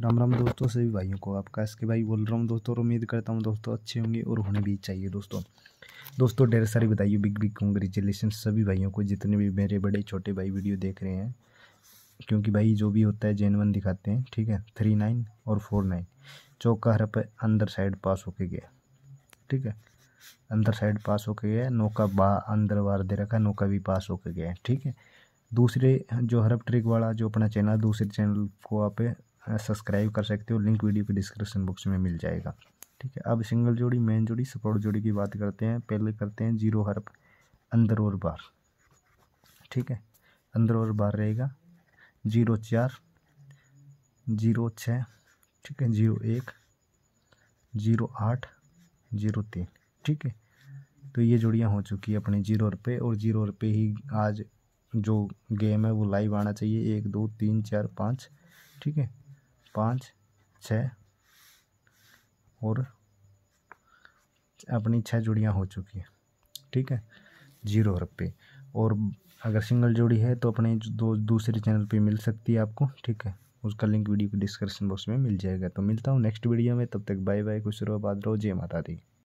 राम राम दोस्तों सभी भाइयों को आपका इसके भाई बोल रहा हूँ दोस्तों और उम्मीद करता हूँ दोस्तों अच्छे होंगे और होने भी चाहिए दोस्तों दोस्तों ढेर सारी बताइए बिग बिग कॉन्ग्रेचुलेसन सभी भाइयों को जितने भी मेरे बड़े छोटे भाई वीडियो देख रहे हैं क्योंकि भाई जो भी होता है जेनवन दिखाते हैं ठीक है थ्री नाइन और फोर नाइन चौका हर पर अंदर साइड पास होके गया ठीक है अंदर साइड पास होके गया नौका बा अंदर बार दे रखा नौका भी पास होके गया ठीक है दूसरे जो हरप ट्रिक वाला जो अपना चैनल दूसरे चैनल को आप सब्सक्राइब कर सकते हो लिंक वीडियो के डिस्क्रिप्शन बॉक्स में मिल जाएगा ठीक है अब सिंगल जोड़ी मेन जोड़ी सपोर्ट जोड़ी की बात करते हैं पहले करते हैं जीरो हर्प अंदर और बार ठीक है अंदर और बार रहेगा जीरो चार जीरो छः ठीक है जीरो एक जीरो आठ जीरो तीन ठीक है तो ये जोड़ियाँ हो चुकी है अपने जीरो रुपये और जीरो रुपये ही आज जो गेम है वो लाइव आना चाहिए एक दो तीन चार पाँच ठीक है पाँच छः और अपनी छः जोड़ियाँ हो चुकी हैं ठीक है जीरो रुपये और अगर सिंगल जोड़ी है तो अपने दो दूसरे चैनल पे मिल सकती है आपको ठीक है उसका लिंक वीडियो के डिस्क्रिप्शन बॉक्स में मिल जाएगा तो मिलता हूँ नेक्स्ट वीडियो में तब तक बाय बाय खुश रहो बाद रहो जय माता दी